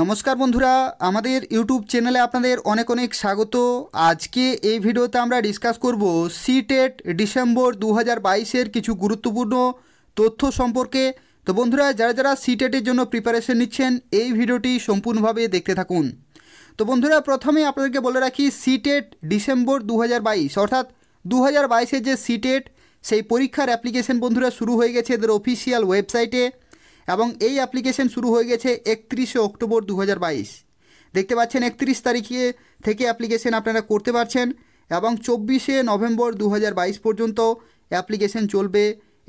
নমস্কার বন্ধুরা আমাদের ইউটিউব চ্যানেলে আপনাদের অনেক অনেক স্বাগত আজকে এই ভিডিওতে আমরা ডিসকাস করব সিটেট ডিসেম্বর দু হাজার কিছু গুরুত্বপূর্ণ তথ্য সম্পর্কে তো বন্ধুরা যারা যারা সিটেটের e জন্য প্রিপারেশন নিচ্ছেন এই ভিডিওটি সম্পূর্ণভাবে দেখতে থাকুন তো বন্ধুরা প্রথমে আপনাদেরকে বলে রাখি সিটেট ডিসেম্বর দু অর্থাৎ দু হাজার যে সিটেট e সেই পরীক্ষার অ্যাপ্লিকেশন বন্ধুরা শুরু হয়ে গেছে এদের অফিসিয়াল ওয়েবসাইটে এবং এই অ্যাপ্লিকেশন শুরু হয়ে গেছে একত্রিশে অক্টোবর দু দেখতে পাচ্ছেন একত্রিশ তারিখে থেকে অ্যাপ্লিকেশন আপনারা করতে পারছেন এবং চব্বিশে নভেম্বর দু পর্যন্ত অ্যাপ্লিকেশন চলবে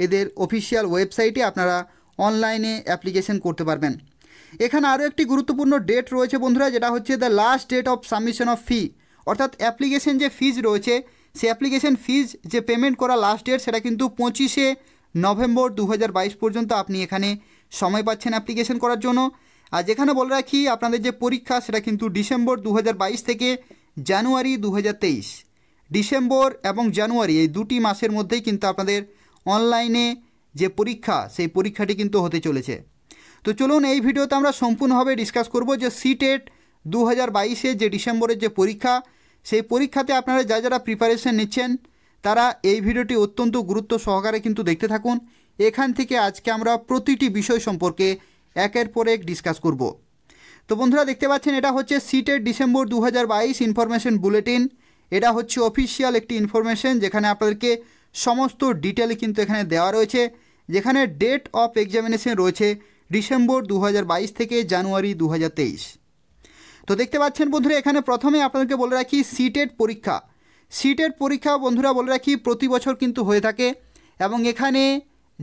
এদের অফিসিয়াল ওয়েবসাইটে আপনারা অনলাইনে অ্যাপ্লিকেশন করতে পারবেন এখানে আরও একটি গুরুত্বপূর্ণ ডেট রয়েছে বন্ধুরা যেটা হচ্ছে the last date of submission of fee অর্থাৎ অ্যাপ্লিকেশন যে ফিজ রয়েছে সে অ্যাপ্লিকেশন ফিজ যে পেমেন্ট করা লাস্ট ডেট সেটা কিন্তু পঁচিশে নভেম্বর দু পর্যন্ত আপনি এখানে সময় পাচ্ছেন অ্যাপ্লিকেশন করার জন্য আর যেখানে বলে রাখি আপনাদের যে পরীক্ষা সেটা কিন্তু ডিসেম্বর দু থেকে জানুয়ারি দু ডিসেম্বর এবং জানুয়ারি এই দুটি মাসের মধ্যেই কিন্তু আপনাদের অনলাইনে যে পরীক্ষা সেই পরীক্ষাটি কিন্তু হতে চলেছে তো চলুন এই ভিডিওতে আমরা সম্পূর্ণভাবে ডিসকাস করব যে সিটেট e দু হাজার বাইশে যে ডিসেম্বরের যে পরীক্ষা সেই পরীক্ষাতে আপনারা যা যারা প্রিপারেশন নিচ্ছেন তারা এই ভিডিওটি অত্যন্ত গুরুত্ব সহকারে কিন্তু দেখতে থাকুন এখান থেকে আজকে আমরা প্রতিটি বিষয় সম্পর্কে একের পর এক ডিসকাস করব তো বন্ধুরা দেখতে পাচ্ছেন এটা হচ্ছে সিটের ডিসেম্বর দু হাজার বাইশ ইনফরমেশন বুলেটিন এটা হচ্ছে অফিসিয়াল একটি ইনফরমেশন যেখানে আপনাদেরকে সমস্ত ডিটেল কিন্তু এখানে দেওয়া রয়েছে যেখানে ডেট অফ এক্সামিনেশন রয়েছে ডিসেম্বর দু থেকে জানুয়ারি দু তো দেখতে পাচ্ছেন বন্ধুরা এখানে প্রথমে আপনাদেরকে বলে রাখি সিটেট পরীক্ষা সিটেট পরীক্ষা বন্ধুরা বলে রাখি প্রতি বছর কিন্তু হয়ে থাকে এবং এখানে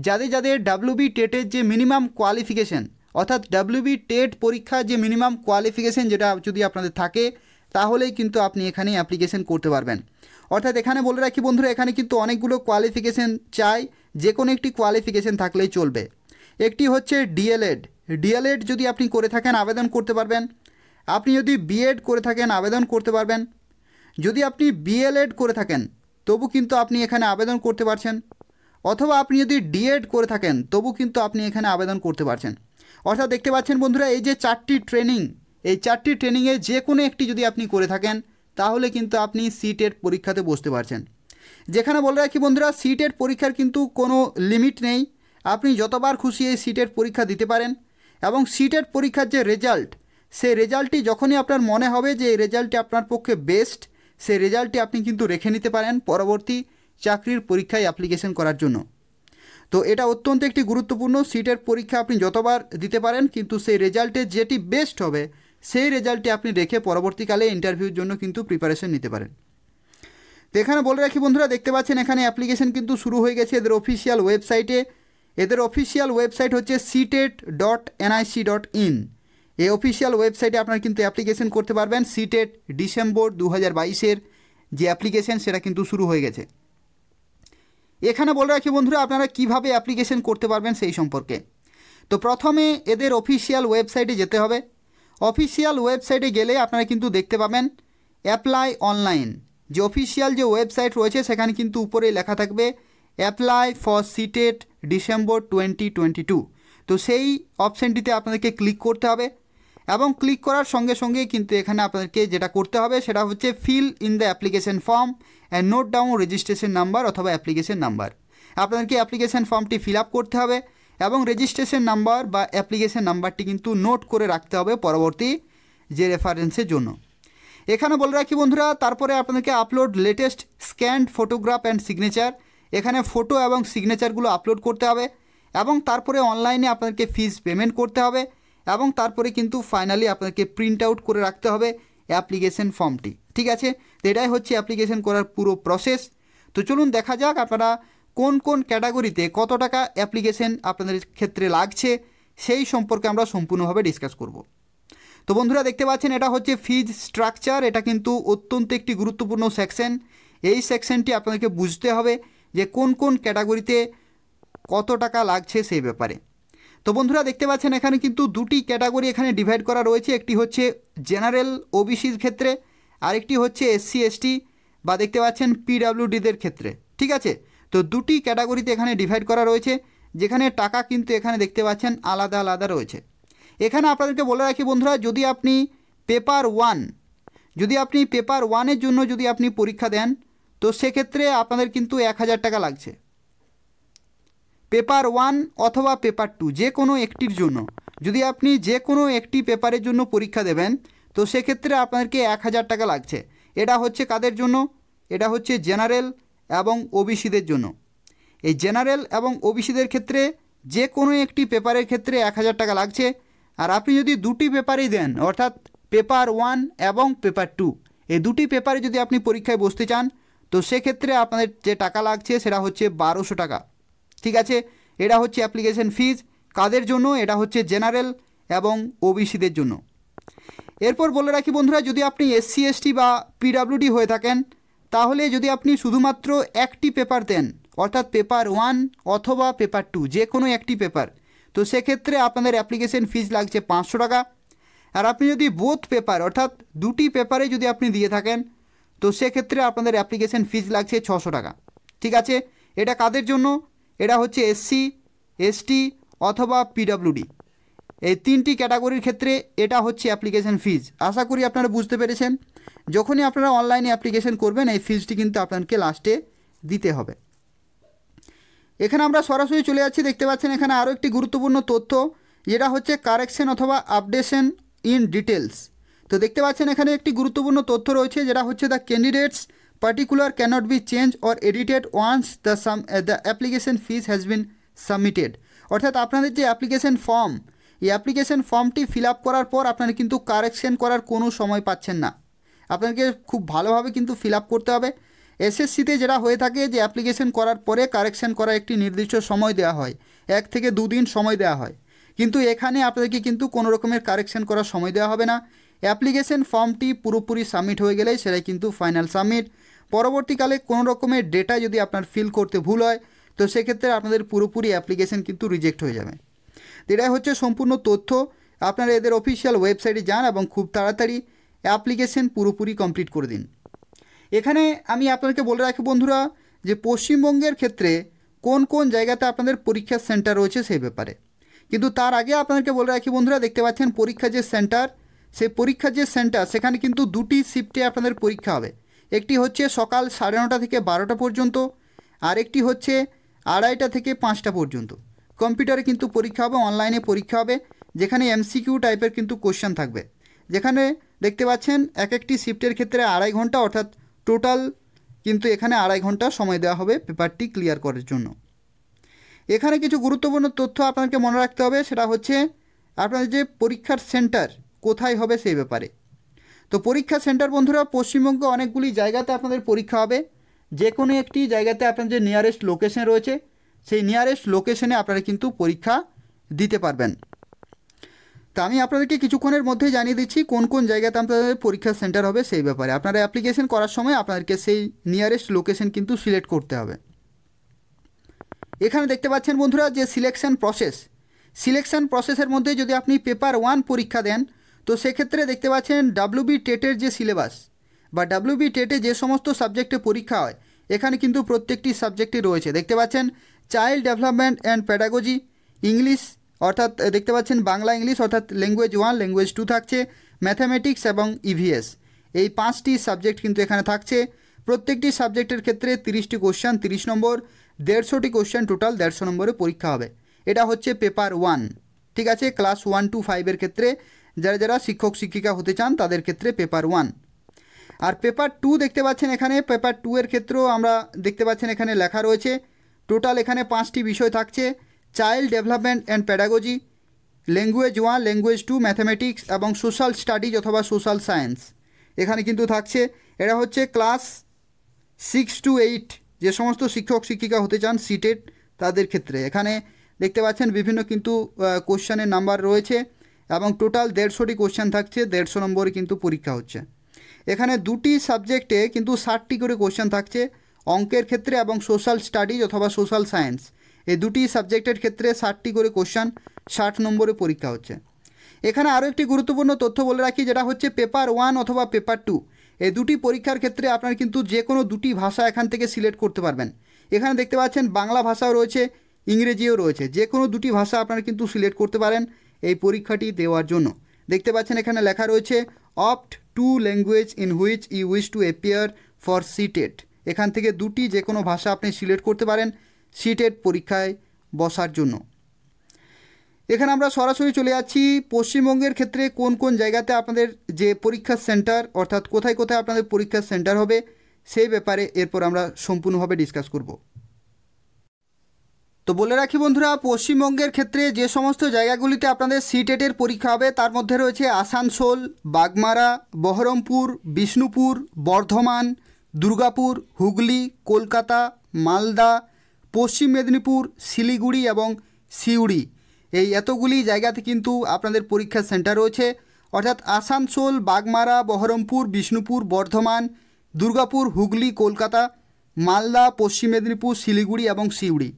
যাদের যাদের ডাব্লিউবি টেটের যে মিনিমাম কোয়ালিফিকেশান অর্থাৎ ডাব্লিউবি টেট পরীক্ষা যে মিনিমাম কোয়ালিফিকেশান যেটা যদি আপনাদের থাকে তাহলেই কিন্তু আপনি এখানে অ্যাপ্লিকেশন করতে পারবেন অর্থাৎ এখানে বলে রাখি বন্ধুরা এখানে কিন্তু অনেকগুলো কোয়ালিফিকেশান চাই যে কোনো একটি কোয়ালিফিকেশান থাকলেই চলবে একটি হচ্ছে ডিএলএড ডিএলএড যদি আপনি করে থাকেন আবেদন করতে পারবেন আপনি যদি বিএড করে থাকেন আবেদন করতে পারবেন যদি আপনি বিএলএড করে থাকেন তবু কিন্তু আপনি এখানে আবেদন করতে পারছেন অথবা আপনি যদি ডিএড করে থাকেন তবু কিন্তু আপনি এখানে আবেদন করতে পারছেন অর্থাৎ দেখতে পাচ্ছেন বন্ধুরা এই যে চারটি ট্রেনিং এই চারটি ট্রেনিংয়ে যে কোনো একটি যদি আপনি করে থাকেন তাহলে কিন্তু আপনি সিটের পরীক্ষাতে বসতে পারছেন যেখানে বলে রাখি বন্ধুরা সিটের পরীক্ষার কিন্তু কোনো লিমিট নেই আপনি যতবার খুশি এই সিটের পরীক্ষা দিতে পারেন এবং সিটের পরীক্ষার যে রেজাল্ট সে রেজাল্টটি যখনই আপনার মনে হবে যে এই রেজাল্টটি আপনার পক্ষে বেস্ট সেই রেজাল্টটি আপনি কিন্তু রেখে নিতে পারেন পরবর্তী চাকরির পরীক্ষায় অ্যাপ্লিকেশন করার জন্য তো এটা অত্যন্ত একটি গুরুত্বপূর্ণ সিটের পরীক্ষা আপনি যতবার দিতে পারেন কিন্তু সেই রেজাল্টে যেটি বেস্ট হবে সেই রেজাল্টটি আপনি রেখে পরবর্তীকালে ইন্টারভিউর জন্য কিন্তু প্রিপারেশন নিতে পারেন তো এখানে বলে রাখি বন্ধুরা দেখতে পাচ্ছেন এখানে অ্যাপ্লিকেশন কিন্তু শুরু হয়ে গেছে এদের অফিসিয়াল ওয়েবসাইটে এদের অফিসিয়াল ওয়েবসাইট হচ্ছে CTET dot NIC dot in এই অফিসিয়াল ওয়েবসাইটে আপনারা কিন্তু অ্যাপ্লিকেশন করতে পারবেন সিটেট ডিসেম্বর দু হাজার বাইশের যে অ্যাপ্লিকেশন সেটা কিন্তু শুরু হয়ে গেছে এখানে বলে রাখি বন্ধুরা আপনারা কিভাবে অ্যাপ্লিকেশন করতে পারবেন সেই সম্পর্কে তো প্রথমে এদের অফিসিয়াল ওয়েবসাইটে যেতে হবে অফিসিয়াল ওয়েবসাইটে গেলে আপনারা কিন্তু দেখতে পাবেন অ্যাপ্লাই অনলাইন যে অফিসিয়াল যে ওয়েবসাইট রয়েছে সেখানে কিন্তু উপরে লেখা থাকবে apply for CTET December twenty twenty two তো সেই অপশানটিতে আপনাদেরকে ক্লিক করতে হবে এবং ক্লিক করার সঙ্গে সঙ্গেই কিন্তু এখানে আপনাদেরকে যেটা করতে হবে সেটা হচ্ছে fill in the application form and note down registration number অথবা অ্যাপ্লিকেশন নাম্বার আপনাদেরকে অ্যাপ্লিকেশন ফর্মটি ফিল করতে হবে এবং রেজিস্ট্রেশন নাম্বার বা অ্যাপ্লিকেশন নাম্বারটি কিন্তু নোট করে রাখতে হবে পরবর্তী যে রেফারেন্সের জন্য এখানে বলে রাখি বন্ধুরা তারপরে আপনাদেরকে upload latest scanned photograph and signature এখানে ফটো এবং সিগনেচারগুলো আপলোড করতে হবে এবং তারপরে অনলাইনে আপনাদেরকে ফিজ পেমেন্ট করতে হবে এবং তারপরে কিন্তু ফাইনালি আপনাকে প্রিন্ট আউট করে রাখতে হবে অ্যাপ্লিকেশন ফর্মটি ঠিক আছে তো এটাই হচ্ছে অ্যাপ্লিকেশন করার পুরো প্রসেস তো চলুন দেখা যাক আপনারা কোন কোন ক্যাটাগরিতে কত টাকা অ্যাপ্লিকেশন আপনাদের ক্ষেত্রে লাগছে সেই সম্পর্কে আমরা সম্পূর্ণভাবে ডিসকাস করব তো বন্ধুরা দেখতে পাচ্ছেন এটা হচ্ছে ফিজ স্ট্রাকচার এটা কিন্তু অত্যন্ত একটি গুরুত্বপূর্ণ সেকশন এই সেকশনটি আপনাদেরকে বুঝতে হবে যে কোন কোন ক্যাটাগরিতে কত টাকা লাগছে সেই ব্যাপারে তো বন্ধুরা দেখতে পাচ্ছেন এখানে কিন্তু দুটি ক্যাটাগরি এখানে ডিভাইড করা রয়েছে একটি হচ্ছে জেনারেল ওবিসির ক্ষেত্রে আরেকটি হচ্ছে এসসি এসটি বা দেখতে পাচ্ছেন পিডাব্লিউডিদের ক্ষেত্রে ঠিক আছে তো দুটি ক্যাটাগরিতে এখানে ডিভাইড করা রয়েছে যেখানে টাকা কিন্তু এখানে দেখতে পাচ্ছেন আলাদা আলাদা রয়েছে এখানে আপনাদেরকে বলে রাখি বন্ধুরা যদি আপনি পেপার ওয়ান যদি আপনি পেপার ওয়ানের জন্য যদি আপনি পরীক্ষা দেন তো সেক্ষেত্রে আপনাদের কিন্তু এক হাজার টাকা লাগছে পেপার ওয়ান অথবা পেপার টু যে কোনো একটির জন্য যদি আপনি যে কোনো একটি পেপারের জন্য পরীক্ষা দেবেন তো সেক্ষেত্রে আপনাদেরকে এক হাজার টাকা লাগছে এটা হচ্ছে কাদের জন্য এটা হচ্ছে জেনারেল এবং ওবিসিদের জন্য এই জেনারেল এবং ওবিসিদের ক্ষেত্রে যে কোনো একটি পেপারের ক্ষেত্রে এক হাজার টাকা লাগছে আর আপনি যদি দুটি পেপারই দেন অর্থাৎ পেপার ওয়ান এবং পেপার টু এই দুটি পেপারে যদি আপনি পরীক্ষায় বসতে চান তো সেক্ষেত্রে আপনাদের যে টাকা লাগছে সেটা হচ্ছে বারোশো টাকা ঠিক আছে এটা হচ্ছে অ্যাপ্লিকেশন ফিজ কাদের জন্য এটা হচ্ছে জেনারেল এবং ওবিসিদের জন্য এরপর বলে রাখি বন্ধুরা যদি আপনি এসসি এসটি বা পিডাব্লিউডি হয়ে থাকেন তাহলে যদি আপনি শুধুমাত্র একটি পেপার দেন অর্থাৎ পেপার ওয়ান অথবা পেপার টু যে কোনো একটি পেপার তো সেক্ষেত্রে আপনাদের অ্যাপ্লিকেশন ফিজ লাগছে পাঁচশো টাকা আর আপনি যদি বোথ পেপার অর্থাৎ দুটি পেপারে যদি আপনি দিয়ে থাকেন তো সেক্ষেত্রে আপনাদের অ্যাপ্লিকেশন ফিজ লাগছে ছশো টাকা ঠিক আছে এটা কাদের জন্য এটা হচ্ছে এসসি এসটি অথবা পিডাব্লিউডি এই তিনটি ক্যাটাগরির ক্ষেত্রে এটা হচ্ছে অ্যাপ্লিকেশন ফিজ আশা করি আপনারা বুঝতে পেরেছেন যখনই আপনারা অনলাইনে অ্যাপ্লিকেশন করবেন এই ফিজটি কিন্তু আপনাকে লাস্টে দিতে হবে এখানে আমরা সরাসরি চলে যাচ্ছি দেখতে পাচ্ছেন এখানে আরও একটি গুরুত্বপূর্ণ তথ্য যেটা হচ্ছে কারেকশন অথবা আপডেশন ইন ডিটেলস তো দেখতে পাচ্ছেন এখানে একটি গুরুত্বপূর্ণ তথ্য রয়েছে যেটা হচ্ছে the candidates particular cannot be changed or edited once the sum uh, the application fees has been submitted অর্থাৎ আপনাদের যে অ্যাপ্লিকেশন ফর্ম এই অ্যাপ্লিকেশন ফর্মটি ফিল আপ করার পর আপনারা কিন্তু কারেকশন করার কোনো সময় পাচ্ছেন না আপনাকে খুব ভালোভাবে কিন্তু ফিল আপ করতে হবে এসএসসিতে যেটা হয়ে থাকে যে অ্যাপ্লিকেশন করার পরে কারেকশন করার একটি নির্দিষ্ট সময় দেওয়া হয় এক থেকে দুদিন সময় দেওয়া হয় কিন্তু এখানে আপনাদেরকে কিন্তু কোনো রকমের কারেকশন করার সময় দেওয়া হবে না অ্যাপ্লিকেশন ফর্মটি পুরোপুরি সাবমিট হয়ে গেলেই সেটাই কিন্তু ফাইনাল সাবমিট পরবর্তীকালে কোনো রকমের ডেটা যদি আপনার ফিল করতে ভুল হয় তো সেক্ষেত্রে আপনাদের পুরোপুরি অ্যাপ্লিকেশন কিন্তু রিজেক্ট হয়ে যাবে এটাই হচ্ছে সম্পূর্ণ তথ্য আপনারা এদের অফিসিয়াল ওয়েবসাইটে যান এবং খুব তাড়াতাড়ি অ্যাপ্লিকেশন পুরোপুরি কমপ্লিট করে দিন এখানে আমি আপনাকে বলে রাখি বন্ধুরা যে পশ্চিমবঙ্গের ক্ষেত্রে কোন কোন জায়গাতে আপনাদের পরীক্ষার সেন্টার রয়েছে সেই ব্যাপারে কিন্তু তার আগে আপনাদেরকে বলে রাখি বন্ধুরা দেখতে পাচ্ছেন পরীক্ষা যে সেন্টার সেই পরীক্ষা যে সেন্টার সেখানে কিন্তু দুটি শিফটে আপনাদের পরীক্ষা হবে একটি হচ্ছে সকাল সাড়ে নটা থেকে বারোটা পর্যন্ত আরেকটি হচ্ছে আড়াইটা থেকে পাঁচটা পর্যন্ত কম্পিউটারে কিন্তু পরীক্ষা হবে অনলাইনে পরীক্ষা হবে যেখানে এমসিকিউ টাইপের কিন্তু কোশ্চেন থাকবে যেখানে দেখতে পাচ্ছেন এক একটি শিফটের ক্ষেত্রে আড়াই ঘন্টা অর্থাৎ টোটাল কিন্তু এখানে আড়াই ঘন্টা সময় দেওয়া হবে পেপারটি ক্লিয়ার করার জন্য এখানে কিছু গুরুত্বপূর্ণ তথ্য আপনাকে মনে রাখতে হবে সেটা হচ্ছে আপনার যে পরীক্ষার সেন্টার কোথায় হবে সেই ব্যাপারে তো পরীক্ষা সেন্টার বন্ধুরা পশ্চিমবঙ্গে অনেকগুলি জায়গাতে আপনাদের পরীক্ষা হবে যে কোনো একটি জায়গাতে আপনার যে নিয়ারেস্ট লোকেশন রয়েছে সেই নিয়ারেস্ট লোকেশনে আপনারা কিন্তু পরীক্ষা দিতে পারবেন তা আমি আপনাদেরকে কিছুক্ষণের মধ্যে জানিয়ে দিচ্ছি কোন কোন জায়গাতে আপনাদের পরীক্ষা সেন্টার হবে সেই ব্যাপারে আপনারা অ্যাপ্লিকেশন করার সময় আপনাদেরকে সেই নিয়ারেস্ট লোকেশন কিন্তু সিলেক্ট করতে হবে এখানে দেখতে পাচ্ছেন বন্ধুরা যে সিলেকশন প্রসেস সিলেকশন প্রসেসের মধ্যে যদি আপনি পেপার ওয়ান পরীক্ষা দেন তো সেক্ষেত্রে দেখতে পাচ্ছেন বি টেটের যে সিলেবাস বা বি টেটে যে সমস্ত সাবজেক্টে পরীক্ষা হয় এখানে কিন্তু প্রত্যেকটি সাবজেক্টে রয়েছে দেখতে পাচ্ছেন child development and pedagogy English অর্থাৎ দেখতে পাচ্ছেন বাংলা ইংলিশ অর্থাৎ ল্যাঙ্গুয়েজ ওয়ান ল্যাঙ্গুয়েজ টু থাকছে ম্যাথামেটিক্স এবং ইভিএস e এই পাঁচটি সাবজেক্ট কিন্তু এখানে থাকছে প্রত্যেকটি সাবজেক্টের ক্ষেত্রে তিরিশটি কোশ্চান তিরিশ নম্বর দেড়শোটি কোশ্চেন টোটাল দেড়শো নম্বরে পরীক্ষা হবে এটা হচ্ছে পেপার ওয়ান ঠিক আছে ক্লাস ওয়ান টু ফাইভের ক্ষেত্রে যারা যারা শিক্ষক শিক্ষিকা হতে চান তাদের ক্ষেত্রে পেপার ওয়ান আর পেপার টু দেখতে পাচ্ছেন এখানে পেপার টু এর ক্ষেত্রেও আমরা দেখতে পাচ্ছেন এখানে লেখা রয়েছে টোটাল এখানে পাঁচটি বিষয় থাকছে child development and pedagogy language one language two mathematics এবং সোশ্যাল স্টাডিজ অথবা সোশ্যাল সায়েন্স এখানে কিন্তু থাকছে এরা হচ্ছে ক্লাস সিক্স টু এইট যে সমস্ত শিক্ষক শিক্ষিকা হতে চান সিটেড তাদের ক্ষেত্রে এখানে দেখতে পাচ্ছেন বিভিন্ন কিন্তু কোশ্চানের নাম্বার রয়েছে এবং টোটাল দেড়শোটি কোশ্চেন থাকছে দেড়শো নম্বরে কিন্তু পরীক্ষা হচ্ছে এখানে দুটি সাবজেক্টে কিন্তু ষাটটি করে কোশ্চেন থাকছে অঙ্কের ক্ষেত্রে এবং সোশ্যাল স্টাডিজ অথবা সোশ্যাল সায়েন্স এই দুটি সাবজেক্টের ক্ষেত্রে ষাটটি করে কোশ্চেন ষাট নম্বরে পরীক্ষা হচ্ছে এখানে আরও একটি গুরুত্বপূর্ণ তথ্য বলে রাখি যেটা হচ্ছে পেপার ওয়ান অথবা পেপার টু এই দুটি পরীক্ষার ক্ষেত্রে আপনার কিন্তু যে কোনো দুটি ভাষা এখান থেকে সিলেক্ট করতে পারবেন এখানে দেখতে পাচ্ছেন বাংলা ভাষাও রয়েছে ইংরেজিও রয়েছে যে কোনো দুটি ভাষা আপনার কিন্তু সিলেক্ট করতে পারেন এই পরীক্ষাটি দেওয়ার জন্য দেখতে পাচ্ছেন এখানে লেখা রয়েছে opt to language in which I wish to appear for CTET এখান থেকে দুটি যে কোনো ভাষা আপনি সিলেক্ট করতে পারেন সিটেট পরীক্ষায় বসার জন্য এখানে আমরা সরাসরি চলে যাচ্ছি পশ্চিমবঙ্গের ক্ষেত্রে কোন কোন জায়গাতে আপনাদের যে পরীক্ষা সেন্টার অর্থাৎ কোথায় কোথায় আপনাদের পরীক্ষা সেন্টার হবে সেই ব্যাপারে এরপর আমরা সম্পূর্ণভাবে ডিসকাস করবো তো বলে রাখি বন্ধুরা পশ্চিমবঙ্গের ক্ষেত্রে যে সমস্ত জায়গাগুলিতে আপনাদের সিটেটের পরীক্ষা হবে তার মধ্যে রয়েছে আসানসোল বাগমারা বহরমপুর বিষ্ণুপুর বর্ধমান দুর্গাপুর হুগলি কলকাতা মালদা পশ্চিম মেদিনীপুর শিলিগুড়ি এবং সিউড়ি এই এতগুলি জায়গাতে কিন্তু আপনাদের পরীক্ষা সেন্টার রয়েছে অর্থাৎ আসানসোল বাগমারা বহরমপুর বিষ্ণুপুর বর্ধমান দুর্গাপুর হুগলি কলকাতা মালদা পশ্চিম মেদিনীপুর শিলিগুড়ি এবং সিউড়ি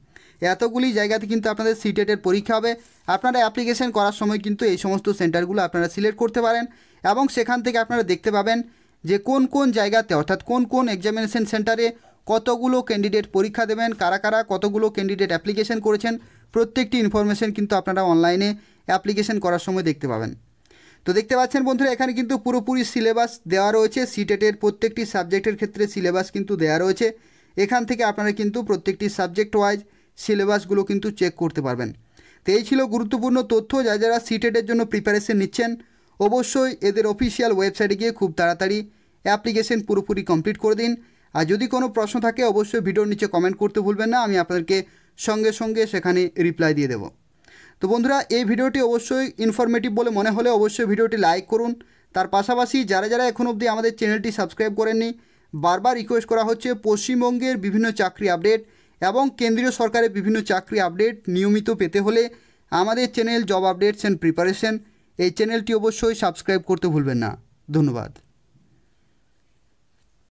এতগুলি জায়গাতে কিন্তু আপনাদের সিটেটের e পরীক্ষা হবে আপনারা অ্যাপ্লিকেশন করার সময় কিন্তু এই সমস্ত সেন্টারগুলো আপনারা সিলেক্ট করতে পারেন এবং সেখান থেকে আপনারা দেখতে পাবেন যে কোন কোন জায়গাতে অর্থাৎ কোন কোন এক্সামিনেশন সেন্টারে কতগুলো ক্যান্ডিডেট পরীক্ষা দেবেন কারা কারা কতগুলো ক্যান্ডিডেট অ্যাপ্লিকেশন করেছেন প্রত্যেকটি ইনফরমেশন কিন্তু আপনারা অনলাইনে অ্যাপ্লিকেশন করার সময় দেখতে পাবেন তো দেখতে পাচ্ছেন বন্ধুরা এখানে কিন্তু পুরোপুরি সিলেবাস দেওয়া রয়েছে সিটেটের e প্রত্যেকটি সাবজেক্টের ক্ষেত্রে সিলেবাস কিন্তু দেওয়া রয়েছে এখান থেকে আপনারা কিন্তু প্রত্যেকটি সাবজেক্ট ওয়াইজ সিলেবাসগুলো কিন্তু চেক করতে পারবেন তো এই ছিল গুরুত্বপূর্ণ তথ্য যা যারা সিটেডের জন্য প্রিপারেশন নিচ্ছেন অবশ্যই এদের অফিসিয়াল ওয়েবসাইটে গিয়ে খুব তাড়াতাড়ি অ্যাপ্লিকেশন পুরোপুরি কমপ্লিট করে দিন আর যদি কোনো প্রশ্ন থাকে অবশ্যই ভিডিওর নিচে কমেন্ট করতে ভুলবেন না আমি আপনাদেরকে সঙ্গে সঙ্গে সেখানে রিপ্লাই দিয়ে দেব তো বন্ধুরা এই ভিডিওটি অবশ্যই ইনফরমেটিভ বলে মনে হলে অবশ্যই ভিডিওটি লাইক করুন তার পাশাপাশি যারা যারা এখন অবধি আমাদের চ্যানেলটি সাবস্ক্রাইব করেননি বারবার রিকোয়েস্ট করা হচ্ছে পশ্চিমবঙ্গের বিভিন্ন চাকরি আপডেট এবং কেন্দ্রীয় সরকারের বিভিন্ন চাকরি আপডেট নিয়মিত পেতে হলে আমাদের channel job updates and preparation এই চ্যানেলটি অবশ্যই সাবস্ক্রাইব করতে ভুলবেন না ধন্যবাদ